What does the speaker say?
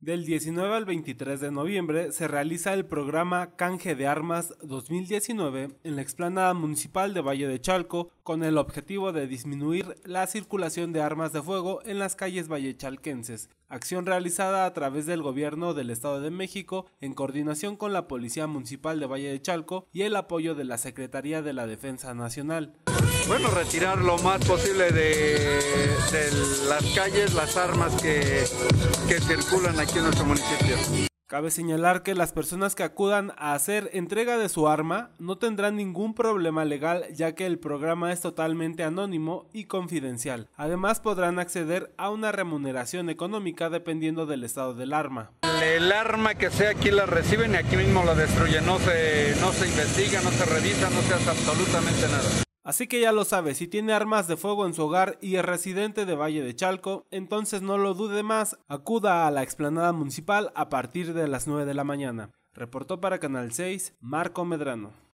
Del 19 al 23 de noviembre se realiza el programa Canje de Armas 2019 en la explanada municipal de Valle de Chalco con el objetivo de disminuir la circulación de armas de fuego en las calles vallechalquenses, acción realizada a través del gobierno del Estado de México en coordinación con la Policía Municipal de Valle de Chalco y el apoyo de la Secretaría de la Defensa Nacional. Bueno, retirar lo más posible de las calles, las armas que, que circulan aquí en nuestro municipio. Cabe señalar que las personas que acudan a hacer entrega de su arma no tendrán ningún problema legal ya que el programa es totalmente anónimo y confidencial. Además podrán acceder a una remuneración económica dependiendo del estado del arma. El arma que sea aquí la reciben y aquí mismo la destruyen, no se, no se investiga, no se revisa, no se hace absolutamente nada. Así que ya lo sabe, si tiene armas de fuego en su hogar y es residente de Valle de Chalco, entonces no lo dude más, acuda a la explanada municipal a partir de las 9 de la mañana. Reportó para Canal 6 Marco Medrano.